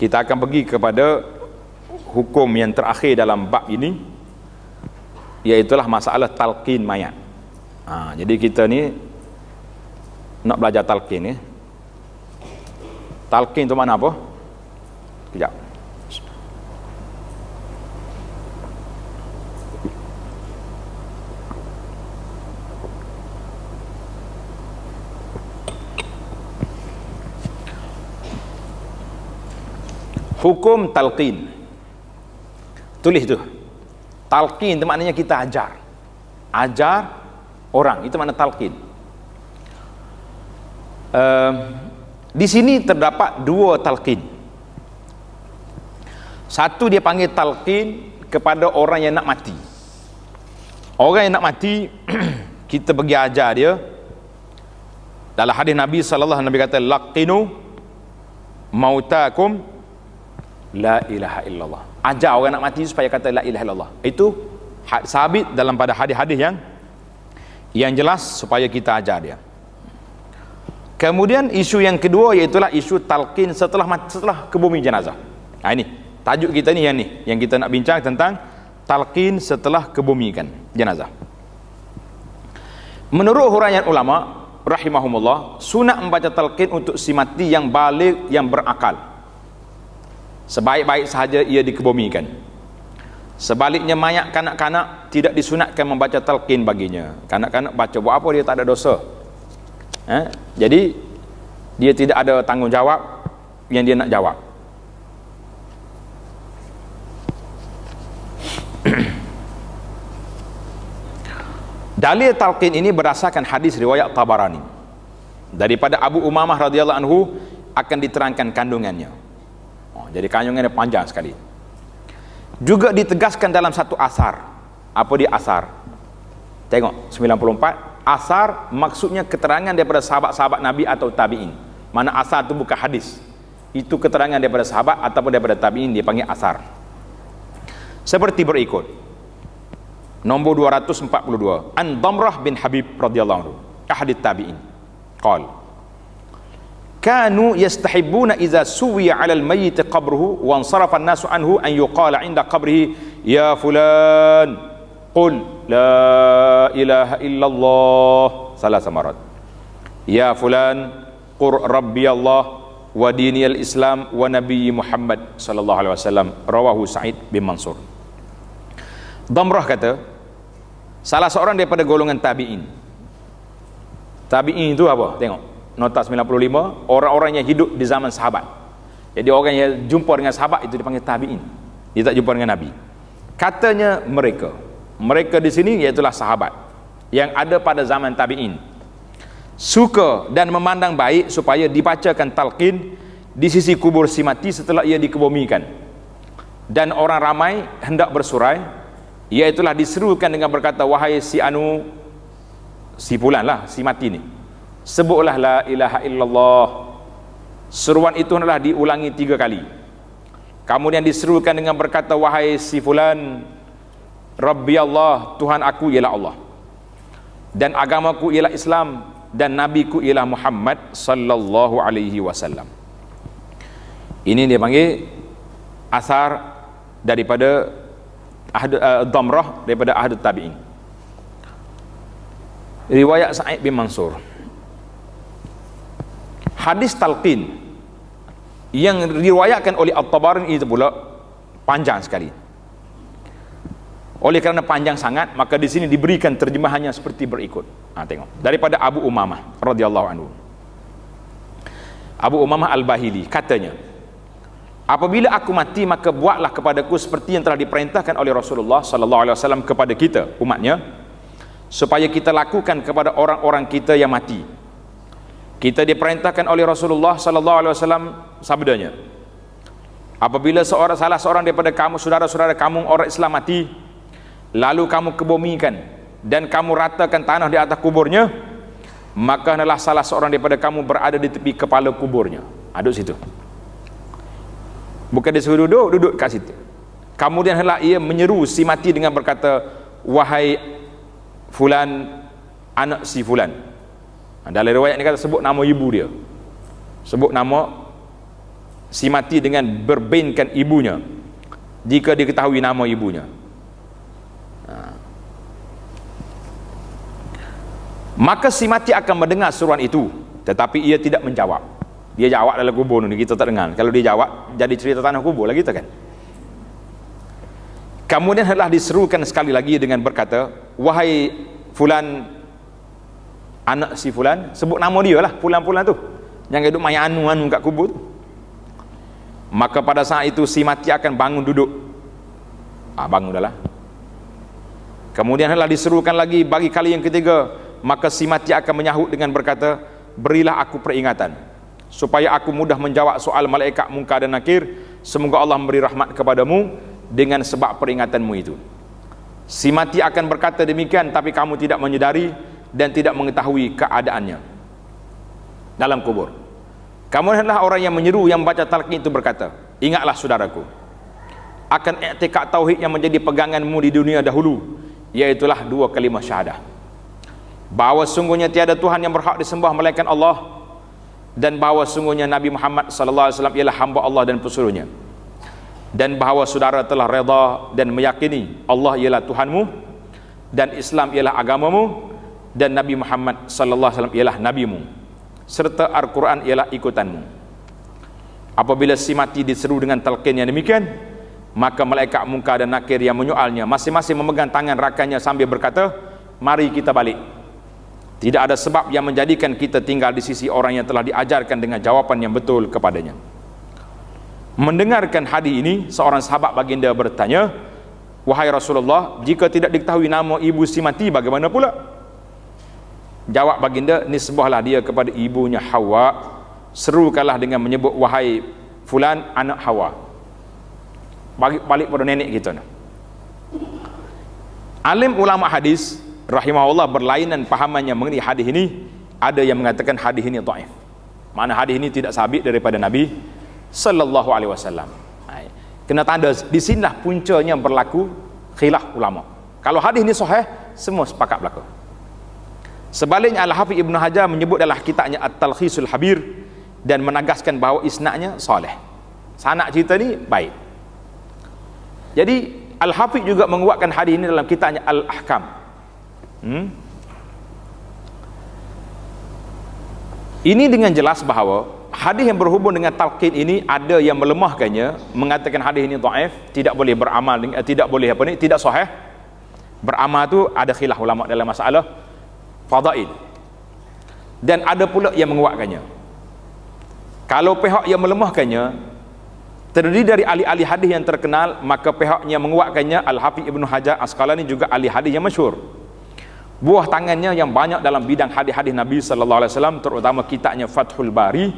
kita akan pergi kepada hukum yang terakhir dalam bab ini iaitulah masalah talqin mayat ha, jadi kita ni nak belajar talqin ni eh? talqin tu mana apa? kejap hukum talqin tulis tu talqin itu maknanya kita ajar ajar orang itu makna talqin uh, di sini terdapat dua talqin satu dia panggil talqin kepada orang yang nak mati orang yang nak mati kita pergi ajar dia dalam hadis Nabi sallallahu alaihi wasallam Nabi kata laqinu mautakum la ilaha illallah ajar orang nak mati supaya kata la ilaha illallah itu ha- sabit dalam pada hadis-hadis yang yang jelas supaya kita ajar dia kemudian isu yang kedua iaitu isu talqin setelah setelah ke bumi jenazah nah, ha, ini tajuk kita ni yang ni yang kita nak bincang tentang talqin setelah kan jenazah menurut huraian ulama rahimahumullah sunat membaca talqin untuk si mati yang balik yang berakal sebaik-baik sahaja ia dikebumikan sebaliknya mayat kanak-kanak tidak disunatkan membaca talqin baginya kanak-kanak baca buat apa dia tak ada dosa eh? jadi dia tidak ada tanggungjawab yang dia nak jawab dalil talqin ini berdasarkan hadis riwayat Tabarani daripada Abu Umamah radhiyallahu anhu akan diterangkan kandungannya jadi kanyungnya dia panjang sekali juga ditegaskan dalam satu asar apa dia asar tengok 94 asar maksudnya keterangan daripada sahabat-sahabat nabi atau tabi'in mana asar itu bukan hadis itu keterangan daripada sahabat ataupun daripada tabi'in dia panggil asar seperti berikut nombor 242 an damrah bin habib radhiyallahu anhu ahli tabi'in qala kanu yastahibuna iza suwiya alal mayyit qabruhu wa ansarafa an-nasu anhu an yuqala 'inda qabrihi ya fulan qul la ilaha illallah salah samarat ya fulan qur rabbi allah wa dini al-islam wa nabiyyi muhammad sallallahu alaihi wasallam rawahu sa'id bin mansur damrah kata salah seorang daripada golongan tabi'in tabi'in itu apa tengok nota 95 orang-orang yang hidup di zaman sahabat jadi orang yang jumpa dengan sahabat itu dipanggil tabi'in dia tak jumpa dengan nabi katanya mereka mereka di sini iaitulah sahabat yang ada pada zaman tabi'in suka dan memandang baik supaya dipacakan talqin di sisi kubur si mati setelah ia dikebumikan dan orang ramai hendak bersurai iaitulah diserukan dengan berkata wahai si anu si pulan lah si mati ni sebutlah la ilaha illallah seruan itu adalah diulangi tiga kali kemudian diserukan dengan berkata wahai si fulan Rabbi Allah Tuhan aku ialah Allah dan agamaku ialah Islam dan nabiku ialah Muhammad sallallahu alaihi wasallam ini dia panggil asar daripada ahad eh, damrah daripada ahad tabi'in riwayat sa'id bin mansur hadis talqin yang diriwayatkan oleh At-Tabarin itu pula panjang sekali oleh kerana panjang sangat maka di sini diberikan terjemahannya seperti berikut ha, tengok daripada Abu Umamah radhiyallahu anhu Abu Umamah Al-Bahili katanya apabila aku mati maka buatlah kepadaku seperti yang telah diperintahkan oleh Rasulullah sallallahu alaihi wasallam kepada kita umatnya supaya kita lakukan kepada orang-orang kita yang mati kita diperintahkan oleh Rasulullah sallallahu alaihi wasallam sabdanya apabila seorang salah seorang daripada kamu saudara-saudara kamu orang Islam mati lalu kamu kebumikan dan kamu ratakan tanah di atas kuburnya maka hendaklah salah seorang daripada kamu berada di tepi kepala kuburnya aduk ha, situ bukan dia suruh duduk duduk kat situ kemudian hendaklah ia menyeru si mati dengan berkata wahai fulan anak si fulan Ha, dalam riwayat ni kata sebut nama ibu dia sebut nama si mati dengan berbinkan ibunya jika diketahui nama ibunya ha. maka si mati akan mendengar suruhan itu tetapi ia tidak menjawab dia jawab dalam kubur ni kita tak dengar kalau dia jawab jadi cerita tanah kubur lagi kita kan kemudian telah diserukan sekali lagi dengan berkata wahai fulan anak si fulan sebut nama dia lah fulan-fulan tu jangan duduk main anu-anu kat kubur tu maka pada saat itu si mati akan bangun duduk ha, bangun dah lah kemudian lah diserukan lagi bagi kali yang ketiga maka si mati akan menyahut dengan berkata berilah aku peringatan supaya aku mudah menjawab soal malaikat muka dan nakir semoga Allah memberi rahmat kepadamu dengan sebab peringatanmu itu si mati akan berkata demikian tapi kamu tidak menyedari dan tidak mengetahui keadaannya dalam kubur. Kamu adalah orang yang menyeru yang baca talqin itu berkata, ingatlah saudaraku akan i'tikad tauhid yang menjadi peganganmu di dunia dahulu ialah dua kalimah syahadah. Bahawa sungguhnya tiada Tuhan yang berhak disembah melainkan Allah dan bahawa sungguhnya Nabi Muhammad sallallahu alaihi wasallam ialah hamba Allah dan pesuruhnya. Dan bahawa saudara telah redha dan meyakini Allah ialah Tuhanmu dan Islam ialah agamamu dan Nabi Muhammad sallallahu alaihi wasallam ialah nabimu serta Al-Quran ialah ikutanmu. Apabila si mati diseru dengan talqin yang demikian, maka malaikat munkar dan nakir yang menyoalnya masing-masing memegang tangan rakannya sambil berkata, "Mari kita balik." Tidak ada sebab yang menjadikan kita tinggal di sisi orang yang telah diajarkan dengan jawapan yang betul kepadanya. Mendengarkan hadis ini, seorang sahabat baginda bertanya, "Wahai Rasulullah, jika tidak diketahui nama ibu si mati bagaimana pula?" Jawab baginda, nisbahlah dia kepada ibunya Hawa. Serukanlah dengan menyebut, wahai fulan anak Hawa. Balik, balik pada nenek kita. Alim ulama hadis, rahimahullah berlainan pahamannya mengenai hadis ini. Ada yang mengatakan hadis ini ta'if. Mana hadis ini tidak sabit daripada Nabi Sallallahu Alaihi Wasallam. Kena tanda, di sinilah puncanya berlaku khilaf ulama. Kalau hadis ini sahih, semua sepakat berlaku. Sebaliknya Al-Hafiz Ibn Hajar menyebut dalam kitabnya At-Talkhisul Habir dan menegaskan bahawa isnaknya soleh. Sanak cerita ni baik. Jadi Al-Hafiz juga menguatkan hadis ini dalam kitabnya Al-Ahkam. Hmm? Ini dengan jelas bahawa hadis yang berhubung dengan talqin ini ada yang melemahkannya mengatakan hadis ini dhaif, tidak boleh beramal eh, tidak boleh apa ni, tidak sahih. Beramal tu ada khilaf ulama dalam masalah fadail dan ada pula yang menguatkannya kalau pihak yang melemahkannya terdiri dari ahli-ahli hadis yang terkenal maka pihaknya menguatkannya Al-Hafiz Ibn Hajar ini juga ahli hadis yang masyur buah tangannya yang banyak dalam bidang hadis-hadis Nabi sallallahu alaihi wasallam terutama kitabnya Fathul Bari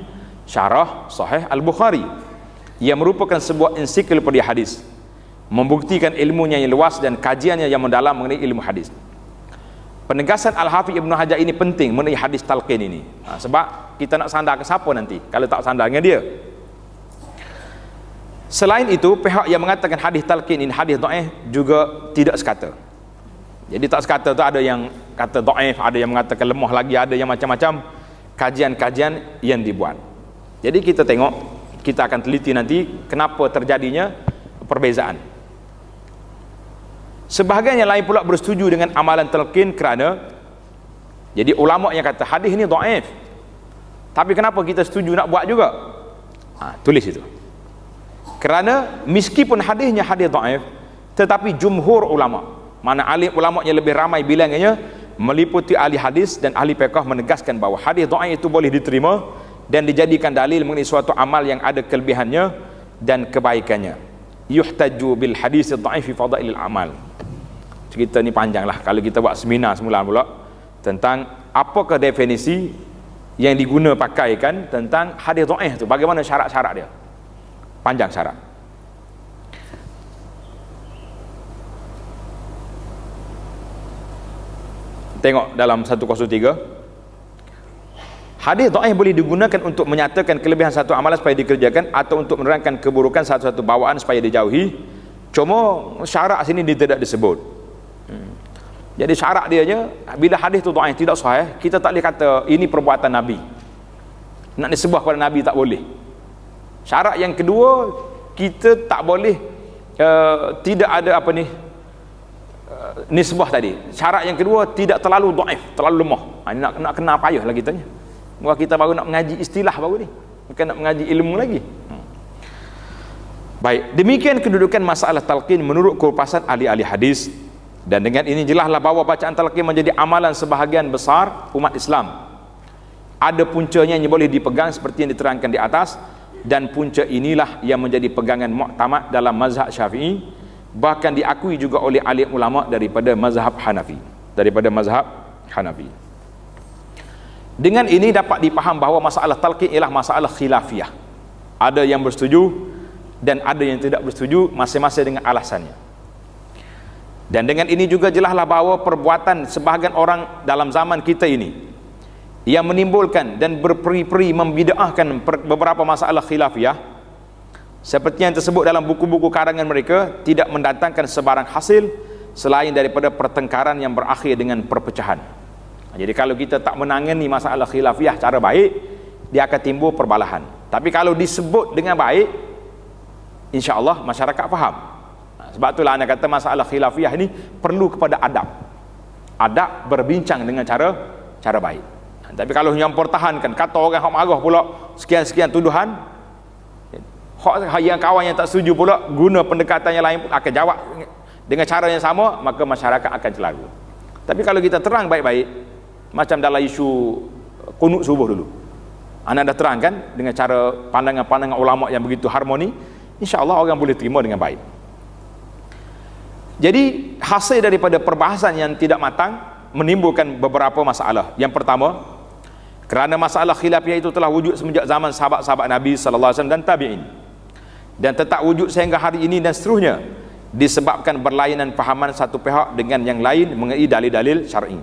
Syarah Sahih Al-Bukhari yang merupakan sebuah ensiklopedia hadis membuktikan ilmunya yang luas dan kajiannya yang mendalam mengenai ilmu hadis penegasan Al-Hafiz Ibn Hajar ini penting mengenai hadis talqin ini ha, sebab kita nak sandar ke siapa nanti kalau tak sandar dengan dia selain itu pihak yang mengatakan hadis talqin ini hadis do'if juga tidak sekata jadi tak sekata tu ada yang kata do'if ada yang mengatakan lemah lagi ada yang macam-macam kajian-kajian yang dibuat jadi kita tengok kita akan teliti nanti kenapa terjadinya perbezaan Sebahagian yang lain pula bersetuju dengan amalan telqin kerana jadi ulama yang kata hadis ni dhaif. Tapi kenapa kita setuju nak buat juga? Ha, tulis itu. Kerana meskipun hadisnya hadis dhaif, tetapi jumhur ulama, mana alim ulama yang lebih ramai bilangnya meliputi ahli hadis dan ahli fiqh menegaskan bahawa hadis dhaif itu boleh diterima dan dijadikan dalil mengenai suatu amal yang ada kelebihannya dan kebaikannya yuhtaju bil hadis dhaif fi fadail amal cerita ni panjang lah kalau kita buat seminar semula pula tentang apakah definisi yang diguna pakai kan tentang hadis do'eh tu bagaimana syarat-syarat dia panjang syarat tengok dalam 103 hadis do'eh boleh digunakan untuk menyatakan kelebihan satu amalan supaya dikerjakan atau untuk menerangkan keburukan satu-satu bawaan supaya dijauhi cuma syarat sini dia tidak disebut jadi syarat dia je bila hadis tu dhaif tidak sahih, kita tak boleh kata ini perbuatan nabi. Nak disebah kepada nabi tak boleh. Syarat yang kedua, kita tak boleh uh, tidak ada apa ni? Uh, nisbah tadi. Syarat yang kedua tidak terlalu dhaif, terlalu lemah. Ha, nak nak kena payah lagi tanya. Mula kita baru nak mengaji istilah baru ni. Bukan nak mengaji ilmu lagi. Hmm. Baik, demikian kedudukan masalah talqin menurut kurpasan ahli-ahli hadis dan dengan ini jelaslah bahawa bacaan talqin menjadi amalan sebahagian besar umat Islam. Ada puncanya yang boleh dipegang seperti yang diterangkan di atas dan punca inilah yang menjadi pegangan muktamad dalam mazhab Syafi'i bahkan diakui juga oleh ahli ulama daripada mazhab Hanafi. Daripada mazhab Hanafi. Dengan ini dapat dipaham bahawa masalah talqin ialah masalah khilafiah. Ada yang bersetuju dan ada yang tidak bersetuju masing-masing dengan alasannya. Dan dengan ini juga jelaslah bahawa perbuatan sebahagian orang dalam zaman kita ini yang menimbulkan dan berperi-peri membidaahkan beberapa masalah khilafiyah seperti yang tersebut dalam buku-buku karangan mereka tidak mendatangkan sebarang hasil selain daripada pertengkaran yang berakhir dengan perpecahan. Jadi kalau kita tak menangani masalah khilafiyah cara baik, dia akan timbul perbalahan. Tapi kalau disebut dengan baik, insya-Allah masyarakat faham. Sebab itulah anda kata masalah khilafiyah ini perlu kepada adab. Adab berbincang dengan cara cara baik. Tapi kalau yang pertahankan kata orang hak marah pula sekian-sekian tuduhan hak yang kawan yang tak setuju pula guna pendekatan yang lain pun akan jawab dengan cara yang sama maka masyarakat akan celaru. Tapi kalau kita terang baik-baik macam dalam isu eh, kunut subuh dulu. Anda dah terangkan dengan cara pandangan-pandangan ulama yang begitu harmoni, insya-Allah orang boleh terima dengan baik. Jadi hasil daripada perbahasan yang tidak matang menimbulkan beberapa masalah. Yang pertama, kerana masalah khilafiyah itu telah wujud semenjak zaman sahabat-sahabat Nabi sallallahu alaihi wasallam dan tabi'in dan tetap wujud sehingga hari ini dan seterusnya disebabkan berlainan fahaman satu pihak dengan yang lain mengenai dalil-dalil syar'i.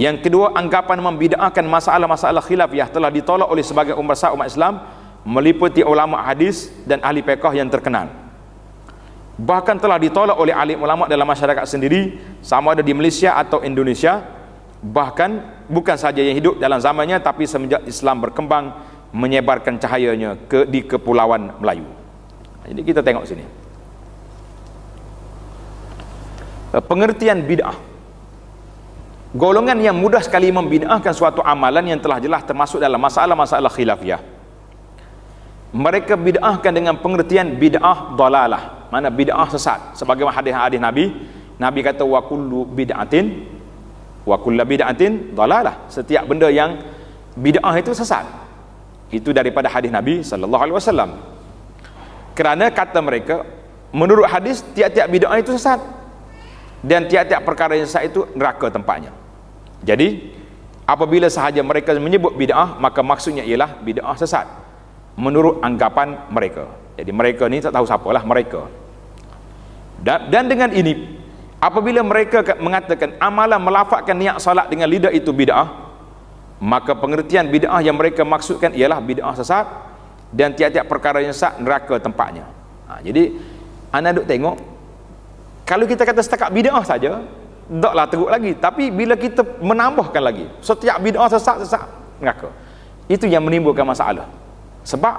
Yang kedua, anggapan membidaahkan masalah-masalah khilafiyah telah ditolak oleh sebagian umat umat Islam meliputi ulama hadis dan ahli fiqh yang terkenal bahkan telah ditolak oleh alim ulama dalam masyarakat sendiri sama ada di Malaysia atau Indonesia bahkan bukan sahaja yang hidup dalam zamannya tapi semenjak Islam berkembang menyebarkan cahayanya ke di kepulauan Melayu. Jadi kita tengok sini. Eh, pengertian bid'ah. Golongan yang mudah sekali membid'ahkan suatu amalan yang telah jelas termasuk dalam masalah-masalah khilafiyah. Mereka bid'ahkan dengan pengertian bid'ah dalalah mana bid'ah ah sesat sebagaimana hadis-hadis Nabi Nabi kata wa kullu bid'atin wa kullu bid'atin dalalah setiap benda yang bid'ah ah itu sesat itu daripada hadis Nabi sallallahu alaihi wasallam kerana kata mereka menurut hadis tiap-tiap bid'ah ah itu sesat dan tiap-tiap perkara yang sesat itu neraka tempatnya jadi apabila sahaja mereka menyebut bid'ah ah, maka maksudnya ialah bid'ah ah sesat menurut anggapan mereka jadi mereka ni tak tahu siapalah mereka dan dengan ini apabila mereka mengatakan amalan melafakkan niat salat dengan lidah itu bid'ah maka pengertian bid'ah yang mereka maksudkan ialah bid'ah sesat dan tiap-tiap perkara yang sesat neraka tempatnya ha, jadi anda duk tengok kalau kita kata setakat bid'ah saja taklah teruk lagi tapi bila kita menambahkan lagi setiap bid'ah sesat-sesat neraka itu yang menimbulkan masalah sebab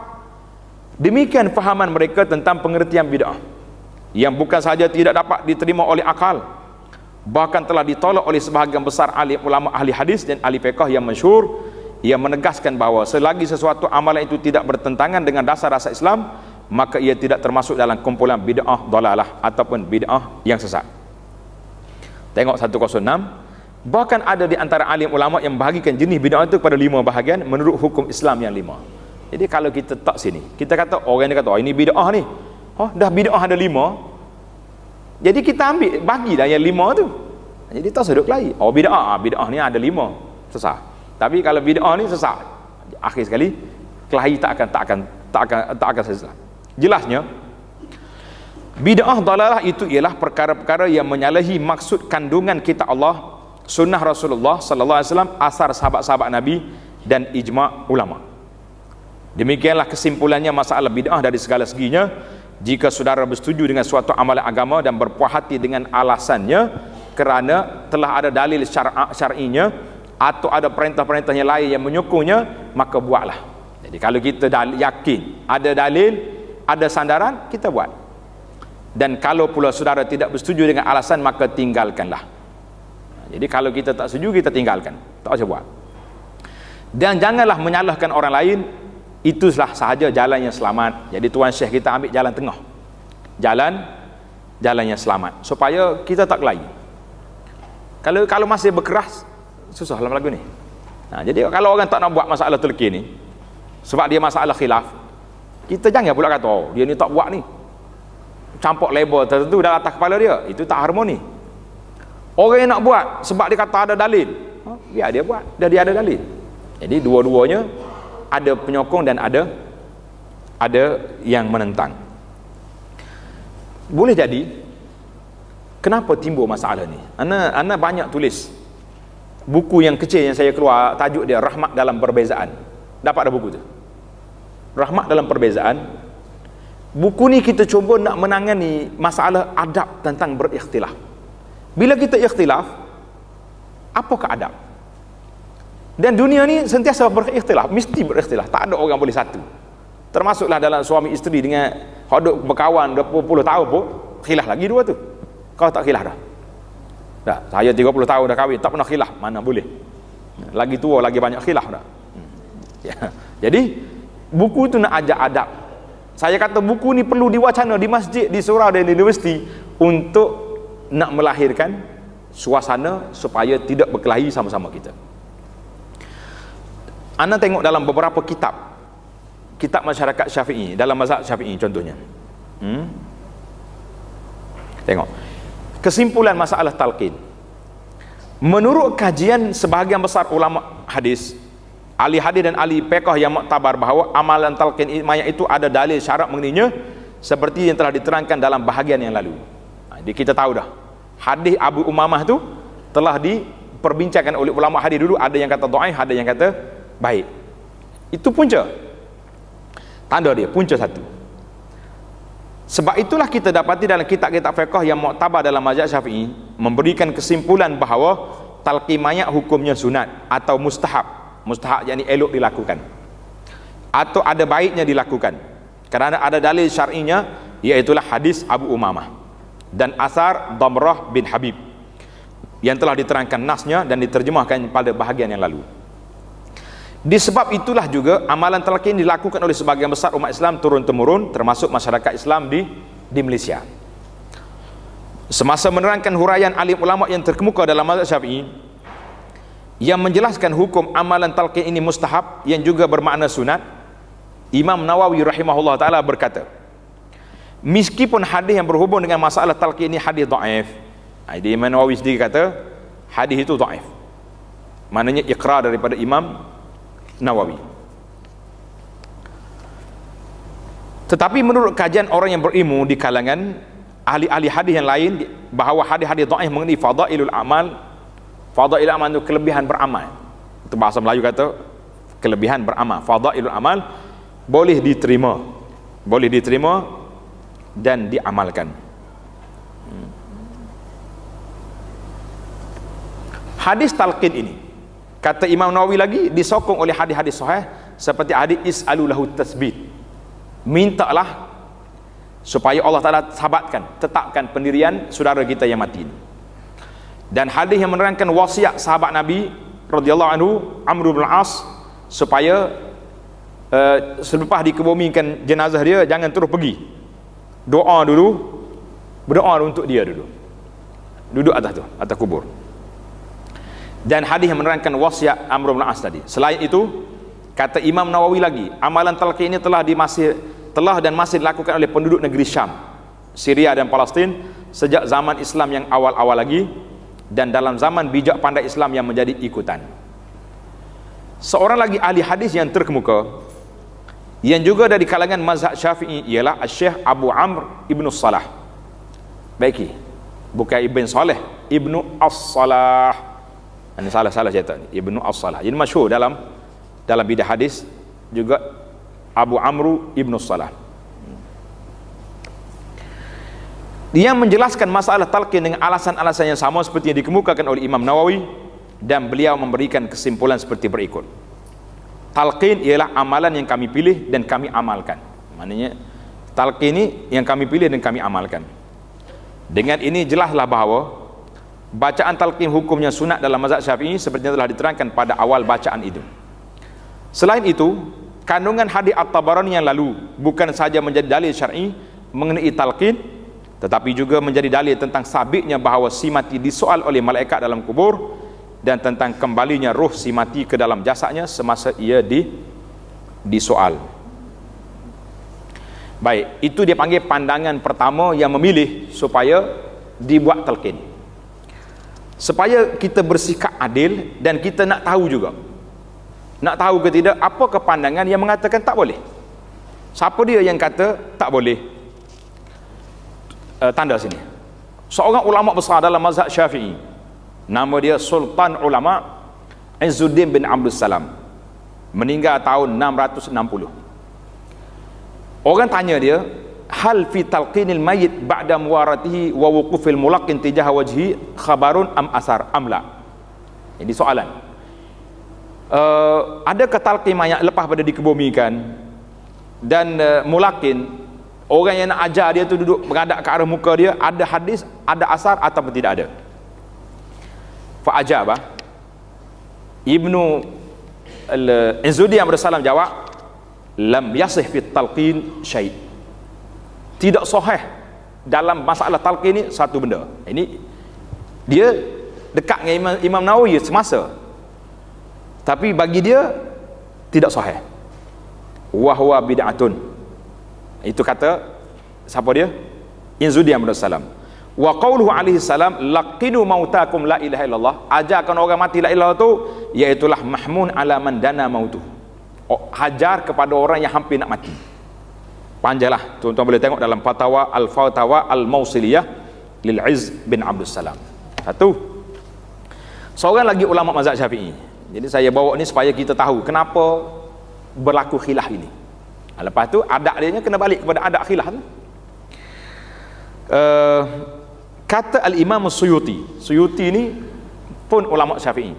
demikian fahaman mereka tentang pengertian bid'ah ah yang bukan sahaja tidak dapat diterima oleh akal bahkan telah ditolak oleh sebahagian besar ahli ulama ahli hadis dan ahli fiqh yang masyhur yang menegaskan bahawa selagi sesuatu amalan itu tidak bertentangan dengan dasar-dasar Islam maka ia tidak termasuk dalam kumpulan bid'ah dalalah ataupun bid'ah yang sesat tengok 106 bahkan ada di antara alim ulama yang bahagikan jenis bid'ah itu kepada lima bahagian menurut hukum Islam yang lima jadi kalau kita tak sini kita kata orang yang kata oh, ini bid'ah ni Oh, dah bid'ah ada lima. Jadi kita ambil, bagilah yang lima tu. Jadi tak sedut lagi. Oh, bid'ah. Ah, bid'ah ni ada lima. Sesat. Tapi kalau bid'ah ni sesat. Akhir sekali, kelahi tak akan, tak akan, tak akan, tak akan sesat. Jelasnya, bid'ah dalalah itu ialah perkara-perkara yang menyalahi maksud kandungan kita Allah, sunnah Rasulullah sallallahu alaihi wasallam, asar sahabat-sahabat Nabi dan ijma' ulama. Demikianlah kesimpulannya masalah bid'ah dari segala seginya jika saudara bersetuju dengan suatu amalan agama dan berpuas hati dengan alasannya kerana telah ada dalil syar'inya atau ada perintah-perintahnya lain yang menyokongnya maka buatlah jadi kalau kita yakin ada dalil ada sandaran kita buat dan kalau pula saudara tidak bersetuju dengan alasan maka tinggalkanlah jadi kalau kita tak setuju kita tinggalkan tak usah buat dan janganlah menyalahkan orang lain itulah sahaja jalan yang selamat jadi tuan syekh kita ambil jalan tengah jalan jalan yang selamat supaya kita tak lari kalau kalau masih berkeras susah dalam lagu ni nah, ha, jadi kalau orang tak nak buat masalah terkini ni sebab dia masalah khilaf kita jangan pula kata oh, dia ni tak buat ni campur label tertentu dalam atas kepala dia itu tak harmoni orang yang nak buat sebab dia kata ada dalil ha, biar dia buat dah dia ada dalil jadi dua-duanya ada penyokong dan ada ada yang menentang boleh jadi kenapa timbul masalah ni anda, anda banyak tulis buku yang kecil yang saya keluar tajuk dia rahmat dalam perbezaan dapat ada buku tu rahmat dalam perbezaan buku ni kita cuba nak menangani masalah adab tentang berikhtilaf bila kita ikhtilaf ke adab dan dunia ni sentiasa berikhtilaf, mesti berikhtilaf. Tak ada orang boleh satu. Termasuklah dalam suami isteri dengan hodok berkawan 20 tahun pun, khilaf lagi dua tu. Kau tak khilaf dah. Dah, saya 30 tahun dah kahwin, tak pernah khilaf, mana boleh. Lagi tua lagi banyak khilaf dah. Hmm. Ya. Jadi buku tu nak ajak adab. Saya kata buku ni perlu diwacana di masjid, di surau dan di universiti untuk nak melahirkan suasana supaya tidak berkelahi sama-sama kita. Anda tengok dalam beberapa kitab Kitab masyarakat syafi'i Dalam mazhab syafi'i contohnya hmm? Tengok Kesimpulan masalah talqin Menurut kajian sebahagian besar ulama hadis Ali hadis dan ali pekoh yang maktabar bahawa Amalan talqin maya itu ada dalil syarat mengenainya Seperti yang telah diterangkan dalam bahagian yang lalu Jadi ha, kita tahu dah Hadis Abu Umamah itu telah diperbincangkan oleh ulama hadis dulu Ada yang kata do'ai, ada yang kata baik itu punca tanda dia punca satu sebab itulah kita dapati dalam kitab-kitab fiqh yang muktabar dalam mazhab syafi'i memberikan kesimpulan bahawa talqi mayat hukumnya sunat atau mustahab mustahab yang elok dilakukan atau ada baiknya dilakukan kerana ada dalil syar'inya iaitulah hadis Abu Umamah dan asar Damrah bin Habib yang telah diterangkan nasnya dan diterjemahkan pada bahagian yang lalu Disebab itulah juga amalan talqin dilakukan oleh sebagian besar umat Islam turun temurun termasuk masyarakat Islam di di Malaysia. Semasa menerangkan huraian alim ulama yang terkemuka dalam mazhab Syafi'i yang menjelaskan hukum amalan talqin ini mustahab yang juga bermakna sunat, Imam Nawawi rahimahullah taala berkata, meskipun hadis yang berhubung dengan masalah talqin ini hadis dhaif, ha, Imam Nawawi sendiri kata hadis itu dhaif. Maknanya ikrar daripada Imam Nawawi. Tetapi menurut kajian orang yang berilmu di kalangan ahli-ahli hadis yang lain bahawa hadis-hadis dhaif mengenai fadailul amal fadailul amal itu kelebihan beramal. Itu bahasa Melayu kata kelebihan beramal. Fadailul amal boleh diterima. Boleh diterima dan diamalkan. Hmm. Hadis talqin ini Kata Imam Nawawi lagi disokong oleh hadis-hadis sahih seperti hadis is'alulahu tasbit. Mintalah supaya Allah Taala sabatkan tetapkan pendirian saudara kita yang mati. Dan hadis yang menerangkan wasiat sahabat Nabi radhiyallahu anhu Amr bin As supaya uh, selepas dikebumikan jenazah dia jangan terus pergi. Doa dulu. Berdoa untuk dia dulu. Duduk atas tu, atas kubur dan hadis yang menerangkan wasiat Amr bin As tadi. Selain itu, kata Imam Nawawi lagi, amalan talqin ini telah di masih telah dan masih dilakukan oleh penduduk negeri Syam, Syria dan Palestin sejak zaman Islam yang awal-awal lagi dan dalam zaman bijak pandai Islam yang menjadi ikutan. Seorang lagi ahli hadis yang terkemuka yang juga dari kalangan mazhab Syafi'i ialah Syekh Abu Amr Ibnu Salah. Baiki, bukan Ibn Saleh, Ibnu As-Salah. as salah ini salah salah cerita ni. Ibnu As-Salah. Jadi masyhur dalam dalam bidah hadis juga Abu Amru Ibnu As-Salah. Dia menjelaskan masalah talqin dengan alasan-alasan yang sama seperti yang dikemukakan oleh Imam Nawawi dan beliau memberikan kesimpulan seperti berikut. Talqin ialah amalan yang kami pilih dan kami amalkan. Maknanya talqin ini yang kami pilih dan kami amalkan. Dengan ini jelaslah bahawa Bacaan talqin hukumnya sunat dalam mazhab Syafi'i seperti yang telah diterangkan pada awal bacaan itu. Selain itu, kandungan hadis At-Tabarani yang lalu bukan saja menjadi dalil syar'i mengenai talqin tetapi juga menjadi dalil tentang sabitnya bahawa si mati disoal oleh malaikat dalam kubur dan tentang kembalinya ruh si mati ke dalam jasadnya semasa ia di disoal. Baik, itu dia panggil pandangan pertama yang memilih supaya dibuat talqin supaya kita bersikap adil dan kita nak tahu juga nak tahu ke tidak apa kepandangan yang mengatakan tak boleh siapa dia yang kata tak boleh uh, tanda sini seorang ulama besar dalam mazhab syafi'i nama dia sultan ulama Izzuddin bin Abdul Salam meninggal tahun 660 orang tanya dia hal fi talqinil mayit ba'da muwaratihi wa wuqufil mulaqin tijaha wajhi khabarun am asar amla ini soalan uh, eh, ada ke talqin mayat lepas pada dikebumikan dan uh, mulaqin orang yang nak ajar dia tu duduk menghadap ke arah muka dia ada hadis ada asar atau tidak ada fa ajaba ah. ibnu al-izudi eh, yang bersalam jawab lam yasih fi talqin syai' tidak sahih dalam masalah talqin ni satu benda. Ini dia dekat dengan Imam, Imam Nawawi ya, semasa. Tapi bagi dia tidak sahih. Wa huwa bid'atun. Itu kata siapa dia? Inzudi Ahmad Sallam. Wa qawluhu alaihi salam laqinu mautakum la ilaha illallah. Ajarkan orang mati la ilaha tu iaitu mahmun ala man dana mautuh. Oh, hajar kepada orang yang hampir nak mati panjanglah tuan-tuan boleh tengok dalam fatwa al-fatwa al-mausiliyah lil iz bin abdul salam satu seorang lagi ulama mazhab syafi'i jadi saya bawa ni supaya kita tahu kenapa berlaku khilaf ini ha, lepas tu adat dia kena balik kepada adat khilaf tu uh, kata al-imam suyuti suyuti ni pun ulama syafi'i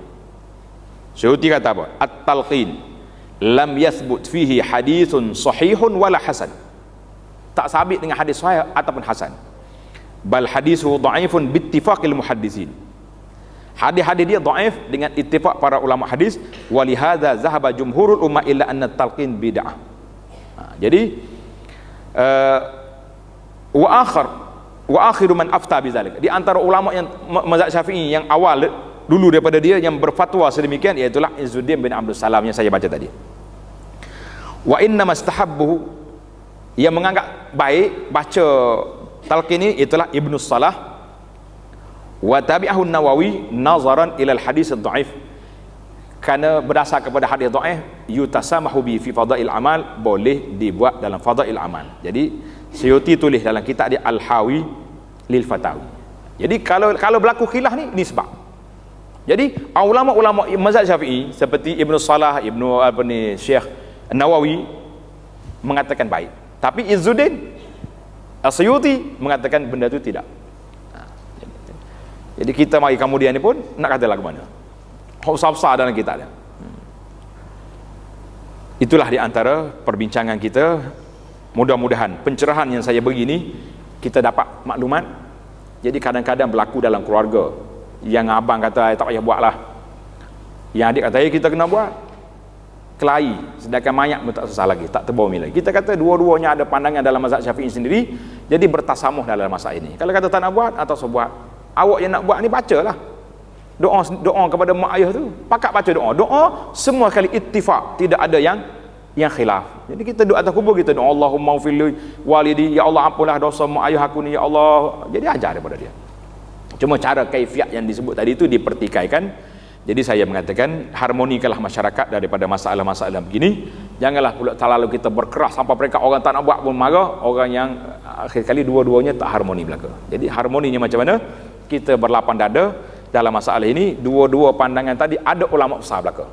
suyuti kata apa at-talqin lam yathbut fihi hadithun sahihun wala hasan tak sabit dengan hadis sahih ataupun hasan bal hadisu dhaifun bittifaqil muhaddisin hadis-hadis dia dhaif dengan ittifaq para ulama hadis wali walihadza zahaba jumhurul umma illa anna talqin bid'ah ha, jadi uh, wa akhir wa akhiru man afta bizalik di antara ulama yang mazhab syafi'i yang awal dulu daripada dia yang berfatwa sedemikian iaitu Izzuddin bin Abdul Salam yang saya baca tadi wa inna mastahabbuhu yang menganggap baik baca talqin ini itulah Ibnu Salah wa tabi'ahu Nawawi nazaran ila al hadis ad dhaif kerana berdasar kepada hadis dhaif yutasamahu bi fi fadail amal boleh dibuat dalam fadail amal jadi Syuti tulis dalam kitab dia Al Hawi lil Fatawi jadi kalau kalau berlaku khilaf ni ni sebab jadi ulama-ulama mazhab Syafi'i seperti Ibnu Salah Ibnu apa ni Syekh Nawawi mengatakan baik tapi Izzuddin Asyuti mengatakan benda itu tidak. Ha. Jadi kita mari kemudian ini pun nak kata lagu mana? Hafsah dalam kita ada. Hmm. Itulah di antara perbincangan kita. Mudah-mudahan pencerahan yang saya beri ini kita dapat maklumat. Jadi kadang-kadang berlaku dalam keluarga yang abang kata tak payah buatlah. Yang adik kata kita kena buat kelahi sedangkan mayat pun tak susah lagi tak terbawa milah kita kata dua-duanya ada pandangan dalam mazhab syafi'i sendiri jadi bertasamuh dalam masa ini kalau kata tak nak buat atau sebuat awak yang nak buat ni baca lah doa doa kepada mak ayah tu pakat baca doa doa semua kali ittifak, tidak ada yang yang khilaf jadi kita doa atas kubur kita doa Allahumma fil walidi ya Allah ampunlah dosa mak ayah aku ni ya Allah jadi ajar daripada dia cuma cara kaifiat yang disebut tadi itu dipertikaikan jadi saya mengatakan harmonikalah masyarakat daripada masalah-masalah begini. Janganlah pula terlalu kita berkeras sampai mereka orang tak nak buat pun marah, orang yang eh, akhir kali dua-duanya tak harmoni belaka. Jadi harmoninya macam mana? Kita berlapan dada dalam masalah ini, dua-dua pandangan tadi ada ulama besar belaka.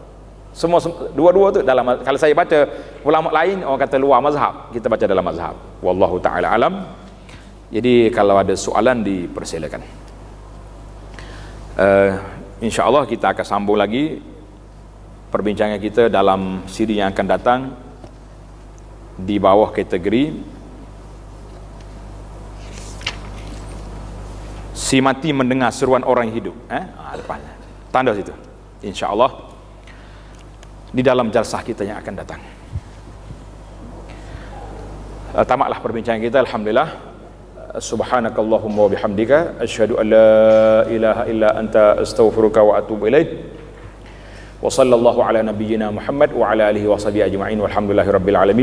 Semua dua-dua tu dalam kalau saya baca ulama lain orang kata luar mazhab, kita baca dalam mazhab. Wallahu taala alam. Jadi kalau ada soalan dipersilakan. Uh, insyaallah kita akan sambung lagi perbincangan kita dalam siri yang akan datang di bawah kategori si mati mendengar seruan orang hidup eh ah, depan tanda situ insyaallah di dalam jalsah kita yang akan datang eh, tamatlah perbincangan kita alhamdulillah subhanakallahumma wa bihamdika asyhadu an la ilaha illa anta astaghfiruka wa atubu ilaik wa sallallahu ala nabiyyina muhammad wa ala alihi wa sahbihi ajma'in walhamdulillahi rabbil alamin